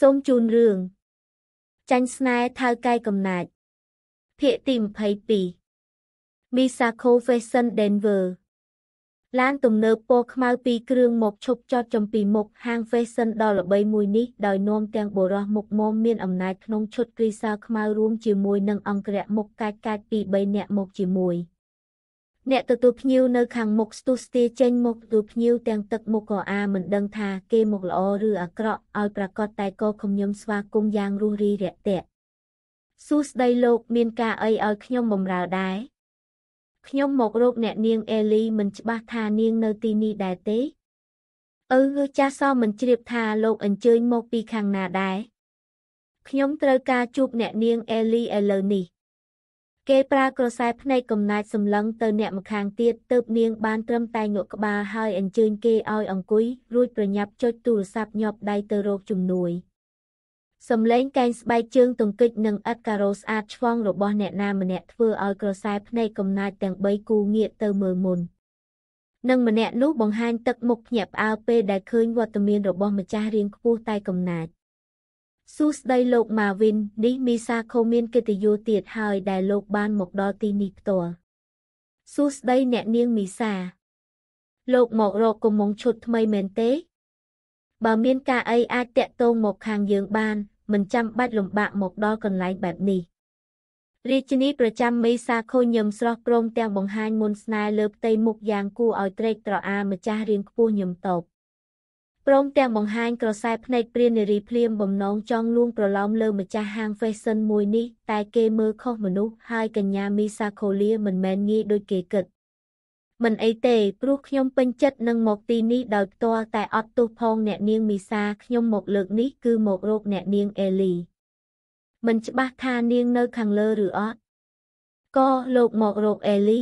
សូមជូនរឿងចាញ់ស្នេហ៍ថៅកែកំណាចភាគទី22 Misako Fashion Denver ឡានទំនើបពណ៌ខ្មៅពីរគ្រឿងមកឈប់ចតចំពីមុខហាង Fashion ដ៏ល្បីមួយនេះដោយនាំទាំងបុរសមុខមមមានអំណាចក្នុងឈុតគ្រីសាលខ្មៅរួមជាមួយនឹងអង្គរៈមុខកាច់កាច់ពី3នាក់មកជាមួយ។អ្នកទទួលភ្ញៀវនៅខាងមុខស្ទុះស្ទាចេញមកទទួលភ្ញៀវទាំងទឹកមុខក៏អាមិនដឹងថាគេមកល្អឬអាក្រក់ឲ្យប្រកាសតែក៏ខ្ញុំញឹមស្វាគមន៍យ៉ាងរួសរីរាក់ទាក់សួស្ដីលោកមានការអីឲ្យខ្ញុំបំរើដែរខ្ញុំមករកអ្នកនាងអេលីមិនច្បាស់ថានាងនៅទីនេះដែរទេអឺចាស់សមិនជ្រាបថាលោកអញ្ជើញមកពីខាងណាដែរខ្ញុំត្រូវការជួបអ្នកនាងអេលីឥឡូវនេះគេប្រើក្រសែភ្នែកកំណាចសម្លឹងទៅអ្នកម្ខាងទៀតទើបនាង បានត្រឹមតែងក់ក្បាលហើយអញ្ជើញគេឲ្យអង្គុយរួចប្រញាប់ចុចទូរស័ព្ទញាប់ដៃទៅរកជំនួយសំឡេង កែងស្បែកជើងទង្គិចនិងឥតការ៉ូស្អាតឆ្វងរបស់អ្នកណាម្នាក់ធ្វើឲ្យក្រសែភ្នែកកំណាចទាំង3គូងាកទៅមើលមុននិងម្នាក់នោះបង្ហាញទឹកមុខភ្ញាក់ផ្អើលពេលដែលឃើញវត្តមានរបស់ម្ចាស់រៀងខ្ពស់តែកំណាច។សួស្តីលោក Marvin នេះមីសាខូមានកិត្តិយសទៀតហើយ ដែលលោកបានមកដល់ទីនេះផ្ទាល់សួស្តីអ្នកនាងមីសាលោកមករកកំងឈុតថ្មីមែនទេ បើមានការអីអាចតាក់ទងមកខាងយើងបាន មិនចាំបាច់លំបាកមកដល់កន្លែងបែបនេះរាជនីប្រចាំមេសាខូញឹមស្រស់ព្រមទាំងបង្ហាញមុនស្នេហ៍លើផ្ទៃមុខយ៉ាងគួរឲ្យត្រេកត្រអាលម្ចាស់រៀងខ្ពស់ញឹមតបព្រមទាំងបង្ហាញក្រសែភ្នែកព្រានារីភ្លាមបំណងចង់លួងប្រឡោមលើម្ចាស់ហាង fashion មួយនេះតែគេមើលខុសមនុស្សហើយកញ្ញាមីសាខូលីមិនមែនងាយដូចគេគិតមិនអីទេព្រោះខ្ញុំពេញចិត្តនឹងមកទីនេះដោយផ្ទាល់តែអត់ទោះផងអ្នកនាងមីសាខ្ញុំមកលើកនេះគឺមករកអ្នកនាងអេលីមិនច្បាស់ថានាងនៅខាងលើឬអត់ក៏លោកមករកអេលី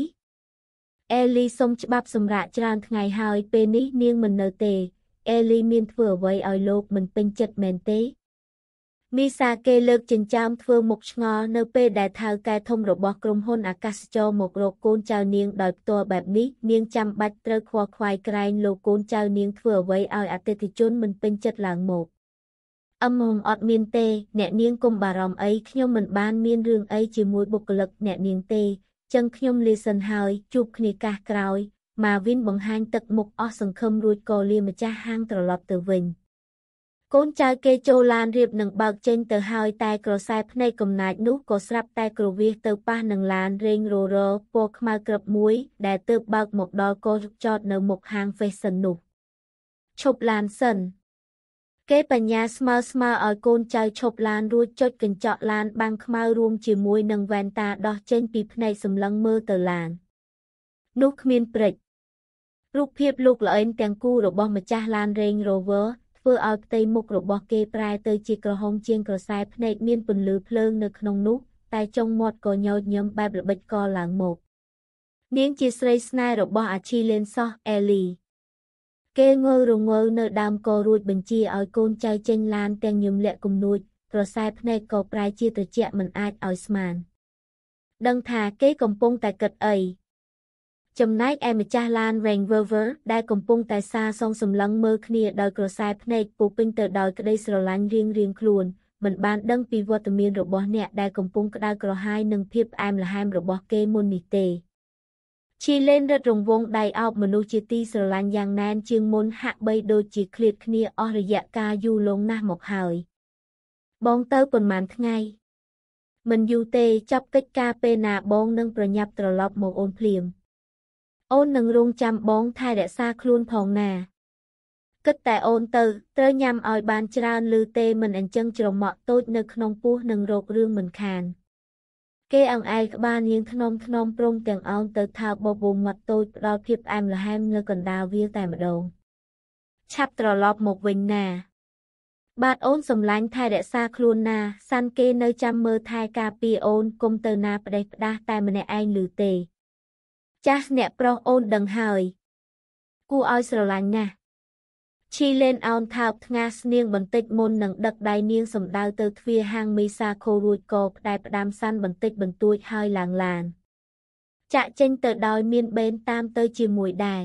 អេលីសុំច្បាប់សម្រាប់ច្រើនថ្ងៃហើយពេលនេះនាងមិននៅទេអេលីមានធ្វើអ្វីឲ្យលោកមិនពេញចិត្តមែនទេមីសាគេលើកចិញ្ចើមធ្វើមុខឆ្ងល់នៅ ពេលដែល ថៅ កែធំរបស់ក្រុមហ៊ុនអាកាសចរមករកកូនចៅនាងដោយផ្ទាល់បែបនេះនាងចាំបាច់ត្រូវខ្វល់ខ្វាយក្រែងលោកកូនចៅនាងធ្វើអ្វីឲ្យអតិថិជនមិនពេញចិត្តឡើងមកអមងអត់មានទេ អ្នកនាងកុំបារម្ភអីខ្ញុំមិនបាន មានរឿងអីជាមួយបុគ្គលិកអ្នកនាងទេចឹងខ្ញុំលាសិនហើយជួបគ្នាកាសក្រោយម៉ាវិនបង្ហាញទឹកមុខអស់សង្ឃឹមរួចក៏លាម្ចាស់ហាងត្រឡប់ទៅវិញកូនចៅគេចូលឡានរៀបនឹងបើកចេញទៅហើយតែក្រសែភ្នែកកំណាចនោះក៏ស្រាប់តែគ្រវាសទៅប៉ះនឹងឡានរេងររពណ៌ខ្មៅក្រឹបមួយ ដែលទើបបើកមកដល់កោចតនៅ មុខហាង Fashion នោះឈប់ឡានសិនគេបញ្ញាស្មើស្មើឲ្យកូនចៅឈប់ឡាន រួចចុចកញ្ចក់ឡានបាំងខ្មៅរួម ជាមួយនឹងវ៉ែនតាដោះចេញពីភ្នែកសម្លឹងមើលទៅឡាននោះគ្មានព្រិចរូបភាពលោកល្អិនទាំងគូរបស់ម្ចាស់ឡាន Range Rover ធ្វើឲ្យផ្ទៃមុខរបស់ គេប្រែ ទៅជាក្រហមជាងក្រសែភ្នែក មានពន្លឺភ្លើងនៅក្នុងនោះ តែចុងមាត់ក៏ញោចញឹមបែបល្បិចកលឡើងមកនាងជាស្រីស្នេហ៍របស់អាឈីលេនសោះអេលីគេងើរងើនៅដើមករួចបញ្ជាឲ្យកូនចៅចេញឡានទាំងញឹមលាក់គំនួចក្រសែភ្នែកក៏ប្រែជាត្រជាក់មិនអាចឲ្យស្មាន ដឹងថាគេកំពុងតែគិតអីចំណែកឯម្ចាស់ឡាន Range Rover ដែលកំពុងតែសាសងសម្លឹងមើលគ្នាដោយក្រសែភ្នែកពោពេញទៅដោយក្តីស្រឡាញ់រៀងរៀងខ្លួនមិនបានដឹងពីវត្តមានរបស់អ្នកដែលកំពុងក្តៅក្រហាយនឹងភាពផ្អែមល្ហែមរបស់គេមុននេះទេឈីលេនរត់រង្វង់ដៃអោបមនុស្សជាទីស្រឡាញ់យ៉ាងណែនជាងមុនហាក់បីដូចជាឃ្លាតគ្នាអស់រយៈកាលយូរលង់ណាស់មកហើយបងទៅប៉ុន្មានថ្ងៃមិនយូរទេចាប់កិច្ចការពេលណាបងនឹងប្រញាប់ត្រឡប់មកអូនភ្លាម។អូននឹងរងចាំបងថែរក្សាខ្លួនផងណាគិតតែអូនទៅត្រូវញ៉ាំឲ្យបានច្រើនឬទេមិនអញ្ចឹងច្រមាក់តូចនៅក្នុងពោះនឹងរោគរឿងមិនខាន គេអង្អែលក្បាលនាងថ្នមថ្នមព្រមទាំងអោនទៅថើបបបួមាត់តូចផ្ដល់ភាពផ្អែមល្ហែមនៅកណ្ដាលវាលតែម្ដងឆាប់ត្រឡប់មកវិញណា បាទអូនសំឡាញ់ថែរក្សាខ្លួនណាសានគេនៅចាំមើលថែការពារអូនកុំទៅណាផ្ដេសផ្ដាស់តែម្នាក់ឯងឬទេចាស់អ្នកប្រុសអូនដឹងហើយគួរឲ្យស្រឡាញ់ណាស់ឈីលេនអោនថើបថ្ងាសនាងបន្តិចមុននឹងដឹកដៃនាងសំដៅទៅទ្វារហាងមីសាខូរួចក៏ផ្ដែផ្ដាំសាន់បន្តិចបន្តួចហើយឡើងឡានចាក់ចេញទៅដោយមានបេនតាមទៅជាមួយដែរ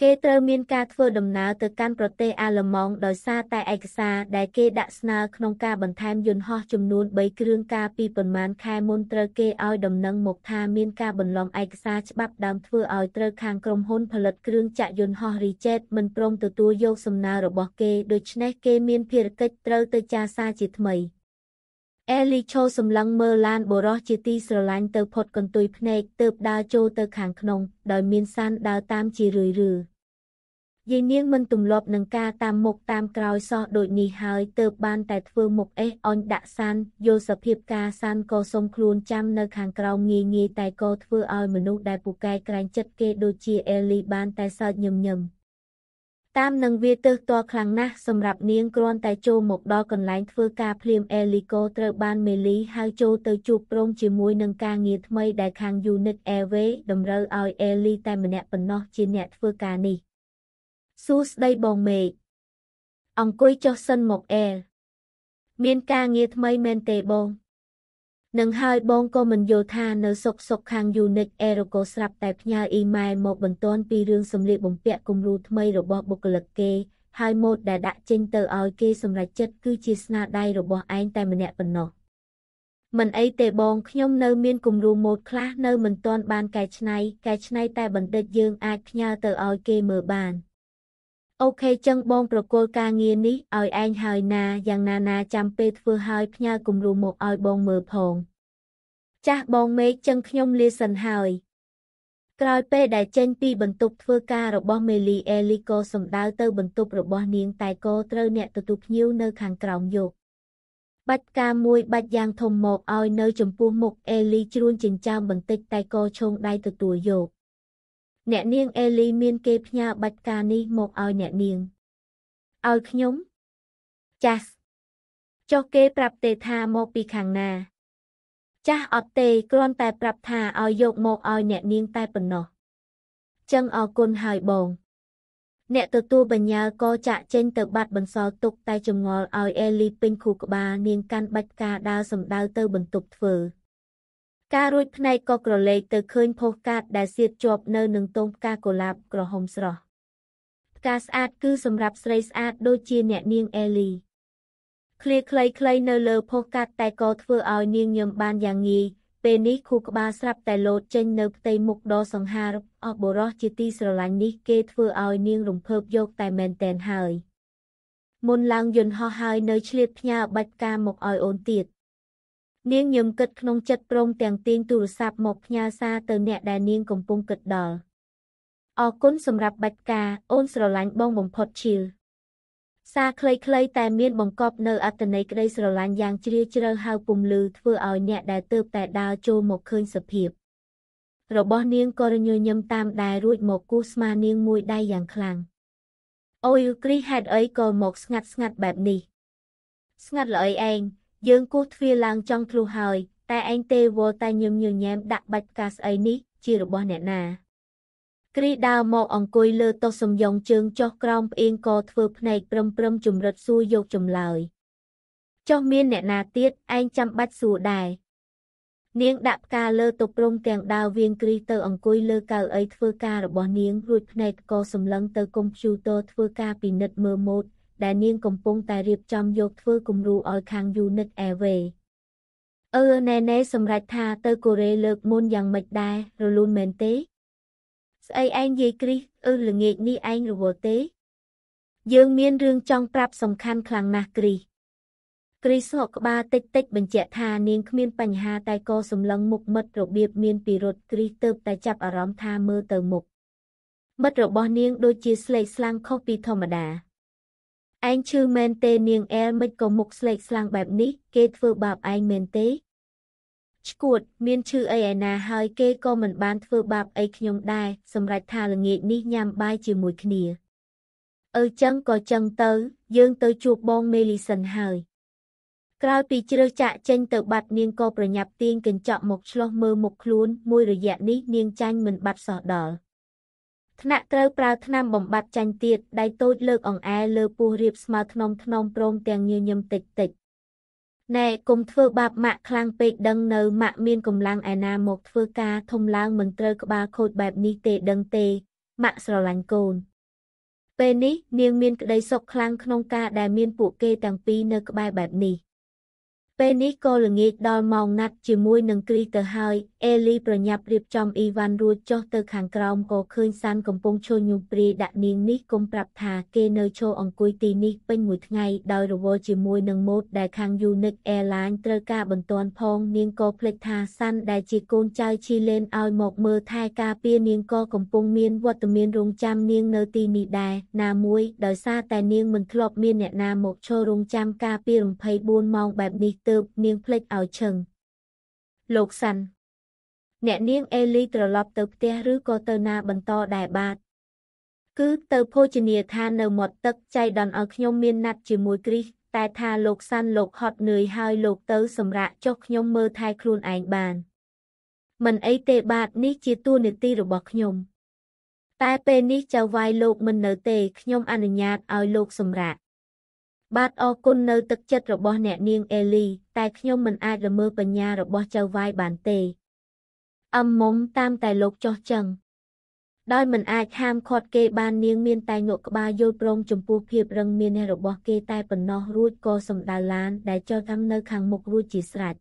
គេត្រូវមានការធ្វើដំណើរទៅកាន់ប្រទេសអាល្លឺម៉ង់ដោយសារតែឯកសារដែលគេដាក់ស្នើក្នុងការបន្ថែមយន្តហោះចំនួន3គ្រឿងកាលពីប៉ុន្មានខែមុនត្រូវគេឲ្យដំណឹងមកថាមានការបន្លំឯកសារច្បាប់ដើមធ្វើឲ្យត្រូវខាងក្រុមហ៊ុនផលិតគ្រឿងចាក់យន្តហោះ Rejet មិនព្រមទទួលយកសំណើរបស់គេដូច្នេះគេមានភារកិច្ចត្រូវទៅចារសារជាថ្មី។អេលីឈោសម្លឹងមើលឡានបុរសជាទីស្រឡាញ់ទៅផុតកន្ទុយភ្នែកទើបដើរចូលទៅខាងក្នុង ដោយ មានសានដើរតាមជារឿយរឿយយាយនាងមិនទម្លាប់នឹងការតាមមុខតាមក្រោយសោះដូចនេះហើយទើបបាន តែធ្វើមុខអេះអញដាក់សានយល់សភាពការសានក៏សុំខ្លួនចាំនៅខាងក្រោមងាយងាយតែក៏ធ្វើឲ្យមនុស្សដែលពូកែក្រែងចិត្តគេដូចជាអេលីបានតែសើចញឹមញឹមតាមនឹងវាទើសតខ្លាំងណាស់សម្រាប់នាងគ្រាន់តែចូលមកដល់កន្លែងធ្វើការភ្លាមអេលីកូត្រូវបានមេលីហៅចូលទៅជួបព្រមជាមួយនឹងការងារថ្មីដែលខាង Unit Airway តម្រូវឲ្យអេលីតែម្នាក់ប៉ុណ្ណោះ ជាអ្នកធ្វើការនេះសួស្ដីបងមេឃអង្គុយចុះសិនមកអែលមានការងារថ្មីមែនទេបងនឹងហើយបងក៏មិនយល់ថានៅសុកសុកខាង Unix Ergo ស្រាប់តែផ្ញើអ៊ីមែលមកបន្ទាន់ពីរឿងសម្លៀកបំពាក់គំរូថ្មីរបស់បុគ្គលិកគេហើយម៉ូដដែលដាក់ចេញទៅឲ្យគេសម្រេចចិត្តគឺជាស្នាដៃរបស់ឯងតែម្នាក់ប៉ុណ្ណោះមិនអីទេបងខ្ញុំនៅមានគំរូម៉ូដខ្លះនៅមិនទាន់បានកែច្នៃកែច្នៃតែបណ្ឌិតយើងអាចផ្ញើទៅឲ្យគេមើលបាន។អូខេចឹងបងប្រគល់ការងារនេះឲ្យឯងហើយ ណាយ៉ាងណាណាចាំពេលធ្វើហើយផ្ញើគំរូមកឲ្យបងមើលផងចាស់បងមេឃចឹងខ្ញុំលាសិនហើយក្រោយពេលដែលចេញពីបន្ទប់ធ្វើការរបស់មេលីអេលីក៏សម្ដៅទៅបន្ទប់របស់នាងតែក៏ត្រូវអ្នកទទួលភ្ញៀវនៅខាងក្រោមយកបាច់ការមួយបាច់យ៉ាងធំមកឲ្យនៅ ចំពោះមុខអេលីជ្រួនចិញ្ចើមបន្តិចតែក៏ឈោងដៃទទួលយក។អ្នកនាងអេលី មានគេផ្ញើបាច់ការនេះមកឲ្យអ្នកនាងឲ្យខ្ញុំចាស់ចុះគេប្រាប់ទេថាមកពីខាងណា ចាស់អត់ទេគ្រាន់តែ ប្រាប់ថាឲ្យយក មកឲ្យអ្នកនាងតែប៉ុណ្ណោះចឹងអរគុណហើយបង អ្នកទទួលបញ្ញាក៏ចាក់ចេញទៅបាត់បន្សល់ទុកតែចងល់ឲ្យអេលីពេញខួរក្បាលនាងកាន់បាច់ការដើរសំដៅទៅ បន្ទប់ធ្វើ។ការរួចភ្នែកក៏ក្រឡេកទៅឃើញផុសកាតដែលសៀតជាប់នៅនឹងទងផ្កាកុលាបក្រហមស្រស់ផ្កាស្អាតគឺសម្រាប់ស្រីស្អាតដូចជាអ្នកនាងអេលីឃ្លាខ្លីៗនៅលើផុសកាត់តែក៏ធ្វើឲ្យនាងញឹមបានយ៉ាងងាយពេលនេះខួរក្បាលស្រាប់តែលោតចេញនៅផ្ទៃមុខដ៏សង្ហារអស់បរោះជាទីស្រឡាញ់នេះគេធ្វើឲ្យនាងរំភើបយកតែមែនតែនហើយមុនឡើងយន្តហោះហើយនៅឆ្លៀតផ្ញើបាច់ការមកឲ្យអូនទៀតនាងញឹមគិតក្នុងចិត្តព្រមទាំងទាញទូរស័ព្ទមកផ្ញើសារទៅអ្នកដែលនាងកំពុងគិតដល់អរគុណសម្រាប់បាច់ការអូនស្រឡាញ់បងបំផុតឈីលសារខ្លីៗតែមានបង្កប់នៅអត្ថន័យក្តីស្រឡាញ់យ៉ាងជ្រាលជ្រៅហើយពុំលឺធ្វើឲ្យអ្នកដែលទើបតែដើរចូលមកឃើញសភាព របស់នាងក៏រញញឹមតាមដែររួចមកគូសស្មានាងមួយដៃយ៉ាងខ្លាំងអូយគ្រីហេតុអីក៏មកស្ងាត់ស្ងាត់បែបនេះស្ងាត់ល្អីឯងយើងគោះទ្វារឡើងចង់ធ្លុះហើយ តែឯងទេវល់តែញឹមញញែមដាក់បាច់ផ្កាស្អីនេះជារបស់អ្នកណាគ្រីដើរមកអង្គុយលើតុសំយងជើងចុះក្រោមផ្អៀងកធ្វើភ្នែកព្រឹមព្រឹមជំរិតសួរយកចម្លើយចុះមានអ្នកណាទៀតឯងចាំបាច់សួរដែរនាងដាក់ផ្កាលើតុព្រំទាំងដាវវៀងគ្រីទៅអង្គុយលើកៅអីធ្វើការរបស់នាងរួចភ្នែកកសម្លឹងទៅកុំព្យូទ័រធ្វើការពិនិត្យមើលម៉ូដដែលនាងកំពុងតែរៀបចំយកធ្វើគំរូឲ្យខាង Unit Airways អឺណែណែសម្រេចថាទៅកូរ៉េលើកមុនយ៉ាងម៉េចដែររលូនមែនទេស្អីឯងយាយគ្រីសអឺល្ងាចនេះឯងរវល់ទេយើងមានរឿងចង់ប្រាប់សំខាន់ខ្លាំងណាស់គ្រីសគ្រីសហក់ក្បាលតិចតិចបញ្ជាក់ថានាងគ្មានបញ្ហាតែក៏សម្លឹងមុខមិត្តរបៀបមានពិរុទ្ធគ្រីសទៅតែចាប់អារម្មណ៍ថាមើលទៅមុខមិត្តរបស់នាងដូចជាស្លេកស្លាំងខុសពីធម្មតាឯងឈឺមែនទេនាងអែលមិនក៏មុខស្លេកស្លាំងបែបនេះគេធ្វើបាបឯងមែនទេឆ្កួតមានឈ្មោះអីឯណាហើយ គេក៏មិនបានធ្វើបាបអីខ្ញុំដែរសម្រាប់ថាល្ងាចនេះញ៉ាំបាយជាមួយគ្នាអើចឹងក៏ចឹងទៅយើងទៅជួបបងមេលីសិនហើយក្រោយពីជ្រើសចាក់ចេញទៅបាត់នាងក៏ប្រញាប់ទាញកញ្ចក់មកឆ្លោះមើលមុខខ្លួនមួយរយៈនេះនាងចាញ់មិនបាត់សោះដល់ថ្នាក់ត្រូវប្រើថ្នាំបំបត្តិចាញ់ទៀតដៃតូចលើកអង្អែលើពោះរៀបស្មើថ្នមថ្នមព្រមទាំងញញឹមតិចតិចណែកុំធ្វើបាបម៉ាក់ខ្លាំងពេកដឹងនៅម៉ាក់មានកម្លាំងឯណាមកធ្វើការធំឡើងមិនត្រូវក្បាលខូចបែបនេះទេដឹងទេម៉ាក់ស្រឡាញ់កូន ពេលនេះនាងមានក្តីសុខខ្លាំងក្នុងការដែលមានពួកគេទាំងពីរនៅក្បែរបែបនេះពេលនេះក៏ល្ងាចដល់ម៉ោងណាត់ជាមួយនឹងគ្រីទៅហើយអេលីប្រញាប់រៀបចំអ៊ីវ៉ាន់រួចចុះទៅខាងក្រោមក៏ឃើញសានកំពុងឈរញូព្រីដាក់នាងនេះគុំប្រាប់ថាគេនៅឈរអង្គុយទីនេះពេញមួយថ្ងៃដោយរវល់ជាមួយនឹងម៉ូតដែលខាង Unique Airlines ត្រូវការបន្ទាន់ផងនាងក៏ភ្លេចថាសានដែលជាកូនចៅឈីលែនឲ្យមកមើលថែការពារនាងក៏កំពុងមានវត្តមានរងចាំនាងនៅទីនេះដែរណាមួយដោយសារតែនាងមិនធ្លាប់មានអ្នកណាមកឈររងចាំការពារ24ម៉ោងបែបនេះទើបនាងភ្លេចឲ្យឈឹងលោកសាន់អ្នកនាងអេលីត្រឡប់ទៅផ្ទះឬក៏ទៅណាបន្តដែរបាទគឺទៅភោជនីយដ្ឋាននៅមាត់ទឹកចៃដនឲ្យខ្ញុំមានណាត់ជាមួយគ្រីសតែថាលោកសាន់លោកហត់នឿយហើយលោកទៅសម្រាកចុះខ្ញុំមើលថែខ្លួនឯងបាន មិនអីទេបាទនេះជាទួលនីតិរបស់ខ្ញុំ តែ ពេលនេះចៅវាយលោកមិននៅទេ ខ្ញុំ អនុញ្ញាតឲ្យលោក សម្រាកបាទអរគុណនៅទឹកចិត្តរបស់អ្នកនាងអេលីតែខ្ញុំមិនអាចល្មើបញ្ញារបស់ចៅវាយបានទេអឹមមុំតាមតែលោកចោះចឹង ដោយមិនអាចហាមឃាត់គេបាននាងមានតែងក់ក្បាលយល់ព្រមចំពោះភាពរឹងមាសរបស់គេតែប៉ុណ្ណោះរួចក៏សម្ដៅឡានដែលចុះតាមនៅខាងមុខរួចជាស្រេច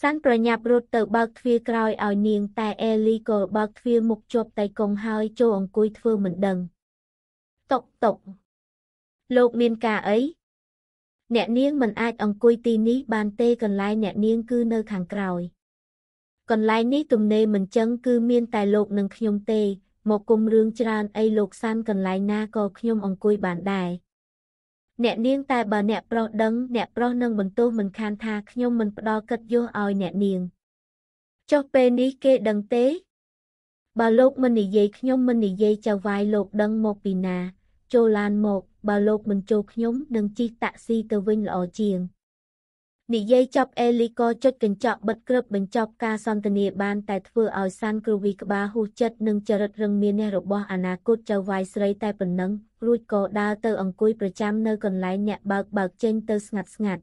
សាន់ប្រញាប់រត់ទៅបើកទ្វារក្រោយឲ្យនាងតែអេលីក៏បើកទ្វារមុខជាប់តែកងហើយចូលអង្គុយធ្វើមិនដឹងតុកតុកលោកមានការអីអ្នកនាងមិនអាចអង្គុយទីនេះបានទេ កន្លែងអ្នកនាងគឺនៅខាងក្រោយកន្លែងនេះទំនេរមិនចឹង គឺមានតែលោកនិងខ្ញុំទេ មកគុំរឿងច្រើន អីលោកសានកន្លែងណាក៏ខ្ញុំអង្គុយបានដែរអ្នកនាង តែបើអ្នកប្រុសដឹងអ្នកប្រុសនឹងបន្ទោសមិនខានថាខ្ញុំមិនផ្ដល់កិត្តិយសឲ្យអ្នកនាងចុះពេលនេះគេដឹងទេបើលោកមិននិយាយខ្ញុំមិននិយាយចៅវាយលោក ដឹងមកពីណាចូលឡានមកបើលោកមិនចូលខ្ញុំនឹងជិះតាក់ស៊ីទៅវិញល្អជាងនិយាយចប់អេលីក៏ចុចកញ្ចក់បិទគ្រប បញ្ចប់ការសន្ទនា បានតែធ្វើឲ្យសានគ្រូវីក្បាលហ៊ូចិត្តនិងចរិតរឹងមាសរបស់អនាគតចៅវាយស្រីតែប៉ុណ្ណឹងរួចក៏ដើរទៅអង្គុយប្រចាំនៅកន្លែងអ្នកបើកបើកចេញទៅស្ងាត់ស្ងាត់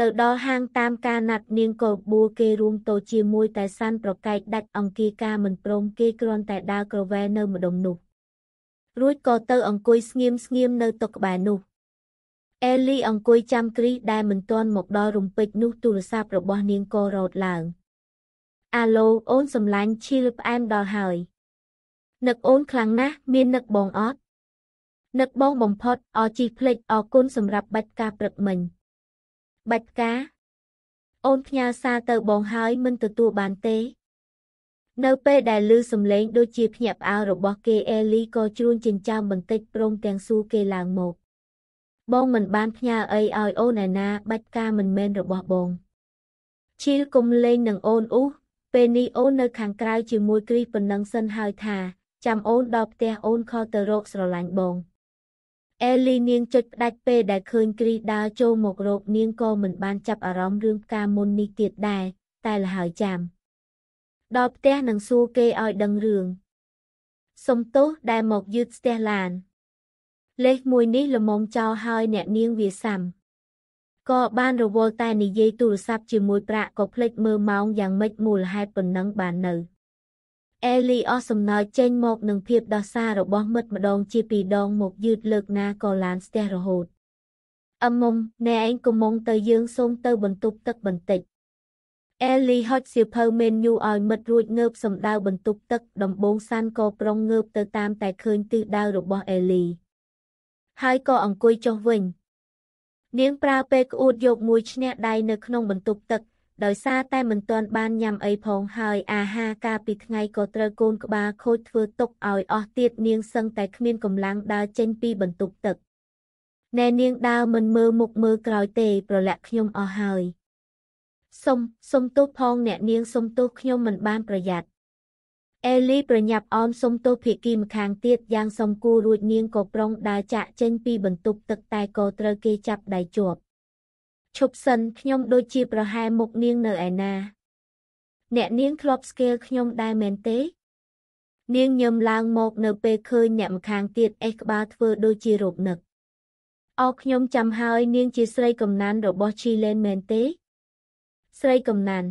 ទៅដល់ហាងតាមការណាត់ នាងក៏បួគេរួមតូចជាមួយតែសានប្រកែកដាច់អង្គាការមិនព្រមគេគ្រាន់តែដើរក្រវែនៅម្ដុំនោះរួចក៏ទៅអង្គុយស្ងៀមស្ងៀមនៅតុក្បែរនោះអេលីអង្គុយចាំគ្រីសដែលមិនទាន់មកដល់រំពេចនោះទូរស័ព្ទរបស់នាងក៏រត់ឡើងអាឡូអូនសំឡាញ់ឈីលផ្អែមដល់ហើយនឹកអូនខ្លាំងណាស់មាននឹកបងអត់នឹកបងបំផុតអជីភ្លេចអរគុណសម្រាប់បាច់ការព្រឹកមិញបាច់ការអូនផ្ញើសារទៅបងហើយមិនទទួលបានទេនៅពេលដែលឮសំឡេងដូចជាភ្ញាក់ផ្អើលរបស់គេអេលីក៏ជ្រួញចិញ្ចើមបន្តិចព្រមទាំងសួរគេឡើងមក បងមិនបានផ្ញើអីឲ្យអូនឯណា បាច់ការមិនមែនរបស់បងឈីលគុំលេងនឹងអូនអ៊ូពេលនេះអូននៅខាងក្រៅជាមួយគ្រីប៉ុណ្ណឹងសិនហើយថាចាំអូនដល់ផ្ទះអូនខលទៅរកស្រឡាញ់បងអេលីនាងចុចផ្ដាច់ពេលដែលឃើញគ្រីដើរចូលមករកនាងក៏មិនបានចាប់អារម្មណ៍រឿងផ្កាមុននេះទៀតដែរតែលហើយចាំ។ដល់ផ្ទះនឹងសួរគេឲ្យដឹងរឿងសុំទោសដែលមកយឺតស្ទះឡាន លេខមួយនេះល្មមចោលឲ្យអ្នកនាងវាសាំក៏បានរវល់តែនិយាយទូរស័ព្ទជាមួយប្រាក់ក៏ភ្លេចមើលម៉ោងយ៉ាងម៉េចមូលហេតុប៉ុណ្ណឹងបាននៅអេលីអស់សំណើចចេញមកនឹងភាពដោះសាររបស់មិត្តម្ដង ជាពីរដងមកយឺតលើកណាក៏ឡានស្ទះរហូតអឹមមុំអ្នកឯងកុំងទៅយើងសូមទៅបន្ទប់ទឹកបន្តិចអេលីហុចសៀវភៅមេនូឲ្យមិត្តរួចងើបសម្ដៅបន្ទប់ទឹក ដំបងសានក៏ប្រុងងើបទៅតាមតែឃើញទិសដៅរបស់អេលីហើយក៏អង្គុយចុះវិញ នាងប្រើពេលក្អួតយកមួយឈ្នះដៃនៅក្នុង បន្ទប់ទឹក ដោយសារតែមិនទាន់បានញ៉ាំអីផងហើយអាហារកាលពីថ្ងៃក៏ត្រូវកូនក្បាលខូចធ្វើទុកឲ្យអស់ទៀតនាងសឹងតែគ្មានកម្លាំងដើរចេញពី បន្ទប់ទឹកណែនាងដើរមិនមើលមុខមើលក្រោយទេ ប្រលាក់ខ្ញុំអស់ហើយសុំសុំទោសផងអ្នកនាងសុំទោសខ្ញុំមិនបានប្រយ័ត្នអេលីប្រញាប់អមសុំទោសភិក្ខីម្ខាងទៀតយ៉ាងសំគួររួចនាងក៏ប្រុងដើរចាក់ចេញ ពី បន្ទប់ទឹកតែក៏ត្រូវគេចាប់ដៃជាប់ឈប់សិនខ្ញុំដូចជាប្រហែលមុខនាងនៅឯណា អ្នកនាងធ្លាប់ស្គាល់ខ្ញុំដែរមែនទេ នាងញឹមឡើងមកនៅពេលឃើញអ្នកម្ខាងទៀតអេះក្បាលធ្វើដូចជារោគនឹកអោខ្ញុំចាំហើយ នាងជាស្រីកំណានរបស់ឈីលែនមែនទេស្រីកំណាន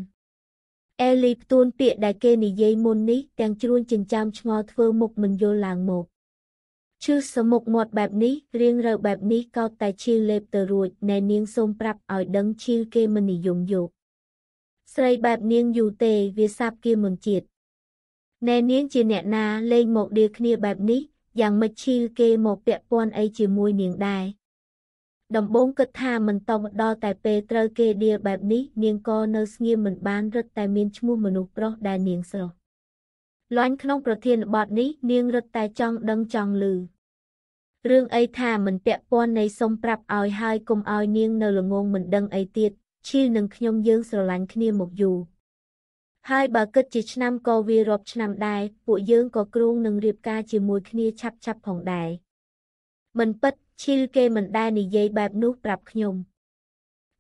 អេលីផ្ទួនពាក្យដែលគេនិយាយមុននេះទាំងជ្រួញចិញ្ចាមឆ្ងល់ធ្វើមុខមិនយល់ឡើងមកឈឺសមុខមាត់បែបនេះរៀងរើបែបនេះកោតតែឈីលលេបទៅរួចណែនាងសូមប្រាប់ឲ្យដឹងឈីលគេមិននិយមយកស្រីបែបនាងយូទេវាសាប់គេមុនជាតិណែនាង ជាអ្នកណាលេងមកដៀគ្នាបែបនេះយ៉ាងមិនឈីលគេមកពាក់ព័ន្ធអីជាមួយនាងដែរដំបូងគិតថាមិនតមកដល់តែពេលត្រូវគេដៀលបែបនេះនាងក៏នៅស្ងៀមមិនបានរឹតតែមានឈ្មោះមនុស្សប្រុសដែលនាងស្រស់លាញ់ក្នុងប្រធានបទនេះ នាងរឹតតែចង់ដឹងចង់ឮរឿងអីថាមិនពាក់ព័ន្ធនៃសុំប្រាប់ឲ្យហើយកុំឲ្យនាងនៅល្ងងមិនដឹងអីទៀតឈីលនឹងខ្ញុំយើងស្រឡាញ់គ្នាមកយូរហើយបើគិតជាឆ្នាំក៏វារាប់ឆ្នាំដែរពួកយើងក៏គ្រោងនឹងរៀបការជាមួយគ្នាឆាប់ៗផងដែរមិនពិតឈីលគេមិនដែលនិយាយបែបនោះប្រាប់ខ្ញុំ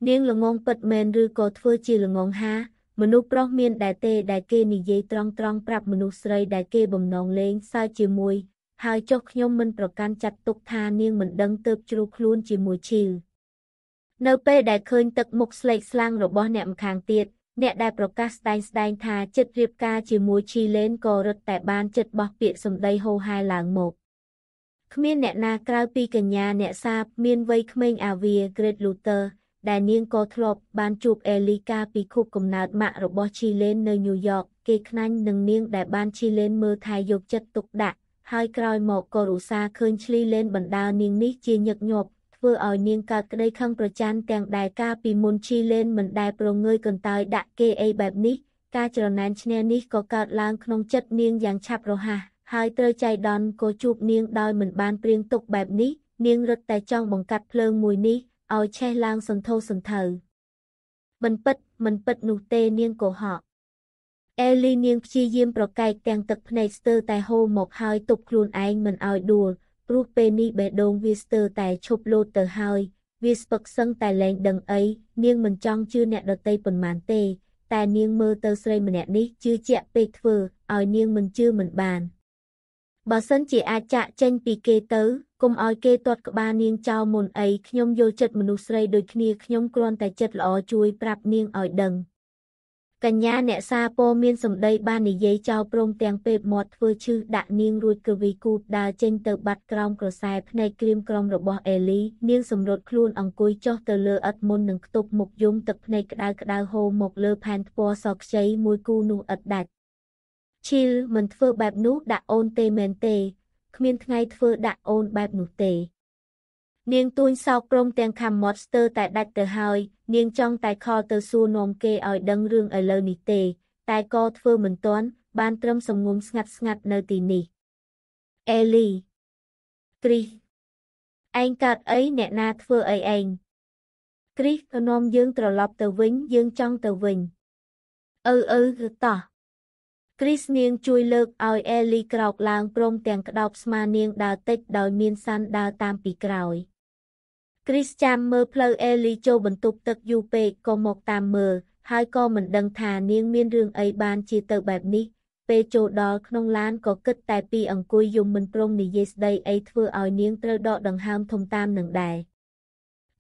នាងល្ងងពិតមែនឬក៏ធ្វើជាល្ងងហាមនុស្សប្រុសមានដែរទេដែលគេនិយាយត្រង់ត្រង់ប្រាប់មនុស្សស្រីដែលគេបំណងលេងសើចជាមួយ ហើយចុះខ្ញុំមិនប្រកាន់ចាត់ទុកថានាងមិនដឹងទៅជ្រូកខ្លួនជាមួយឈីលនៅពេលដែលឃើញទឹកមុខស្លេកស្លាំងរបស់អ្នកម្ខាងទៀតអ្នកដែលប្រកាសស្ដែងស្ដែងថាចិត្តរៀបការជាមួយឈីឡេនក៏រត់តែបានចិត្តបោះពាក្យសម្ដីហូហែឡើងមកគ្មានអ្នកណាក្រៅពីកញ្ញាអ្នកសាបមានវ័យក្មេងអាវាក្រេតលូទ័រដែលនាងក៏ធ្លាប់បានជួបអេលីកាពីខូបកំណើតម៉ាក់របស់ឈីលេននៅញូវយ៉កគេខ្នាញ់នឹងនាងដែលបានឈីលេនមើលថែយកចិត្តទុកដាក់ហើយក្រោយមកក៏រូសាឃើញឈ្លីលេនបណ្ដាលនាងនេះជាញឹកញាប់ធ្វើឲ្យនាងកើតក្តីខឹងប្រច័ណ្ឌទាំងដែលកាលពីមុនឈីលេនមិនដែលប្រងើយកន្តើយដាក់គេអីបែបនេះការច្រណែនឈ្នះនេះក៏កើតឡើងក្នុងចិត្តនាងយ៉ាងឆាប់រហ័សហើយត្រូវចៃដន្យក៏ជួបនាង ដោយមិនបានព្រៀងទុកបែបនេះនាងរត់តែចង់បង្កាត់ភ្លើងមួយនេះឲ្យឆេះឡើងសន្ធោសន្ធៅមិនពិតមិនពិតនោះទេនាងកុហកអេលីនាងព្យាយាមប្រកែកទាំងទឹកភ្នែកស្ទើរតែហូរមកហើយទប់ខ្លួនឯងមិនឲ្យដួលព្រោះពេលនេះបេះដូងវាស្ទើរតែឈប់លោតទៅហើយវាស្ពឹកសឹងតែលែងដឹងអីនាងមិនចង់ជឿអ្នកដតីប៉ុន្មានទេ តែនាងមើលទៅស្រីម្នាក់នេះជឿជាក់ពេកធ្វើឲ្យនាងមិនជឿមិនបាន។បើសិនជាអាចចាក់ចេញ ពីគេទៅកុំឲ្យគេទាត់ក្បាលនាងចោលមុនអីខ្ញុំយល់ចិត្តមនុស្សស្រីដូចគ្នាខ្ញុំគ្រាន់តែចិត្តល្អជួយប្រាប់នាងឲ្យដឹងកញ្ញាអ្នកសាពោមានសម្ដីបាននិយាយចោលព្រមទាំងពេបមាត់ធ្វើឈឺដាក់នាងរួចគ្រវីគូបដើរចេញទៅបាត់ក្រោមក្រសែភ្នែកក្រៀមក្រំរបស់អេលីនាងសម្រត់ខ្លួនអង្គុយចុះទៅលើឥដ្ឋមុននឹងខ្ទប់មុខយំទឹកភ្នែកក្តៅក្តៅហូរមកលើផែនថ្ពាល់សខ្ចីមួយគូនោះឥតដាច់ឈីលមិនធ្វើបែបនោះដាក់អូន ទេមែនទេគ្មានថ្ងៃ ធ្វើដាក់អូនបែបនោះទេ នាងទួញសោកព្រមទាំងខំមាត់ស្ទើរតែដាច់ទៅហើយ នាងចង់តែខលទៅសួរនាំគេឲ្យដឹងរឿងឥឡូវនេះទេ តែក៏ធ្វើមិនទាន់បានត្រឹមសំងំស្ងាត់ស្ងាត់ នៅទីនេះអេលីគ្រីសឯងកើតអីអ្នកណាធ្វើអីឯងគ្រីសក៏នាំយើង ត្រឡប់ទៅវិញយើងចង់ទៅវិញអឺអឺគឺតោះគ្រីស្នាងជួយលើកឲ្យអេលីក្រោកឡើងព្រមទាំងក្តោបស្មានាងដើរតិចដោយមានសាន់ដើរតាមពីក្រោយគ្រីស្ចាំមើលផ្លូវអេលីចូលបន្ទប់ទឹកយូរពេកក៏មកតាមមើលហើយក៏មិនដឹងថានាងមានរឿងអីបានជាទៅបែបនេះ ពេលចូលដល់ក្នុងឡានក៏គិតតែពីអង្គុយយំមិនព្រមនិយាយស្ដីអីធ្វើឲ្យនាងត្រូវដកដង្ហើមធំតាមនឹងដែរ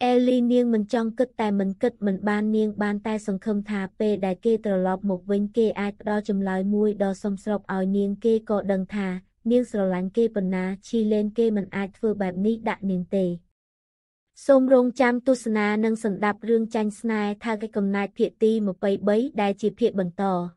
អេលីនាងមិនចង់គិតតែមិនគិតមិនបាននាងបាន តែសង្ឃឹមថាពេលដែលគេត្រឡប់មកវិញ គេអាចផ្ដល់ចម្លើយមួយដ៏សមស្របឲ្យនាងគេក៏ដឹងថានាងស្រឡាញ់គេប៉ុណ្ណាឈីលេនគេមិនអាចធ្វើបែបនេះដាក់នាងទេសូមរងចាំទស្សនានិងសម្ដាប់រឿងចាញ់ស្នេហ៍ថាកិច្ចកំណាចភាគទី23ដែលជាភាគបន្ត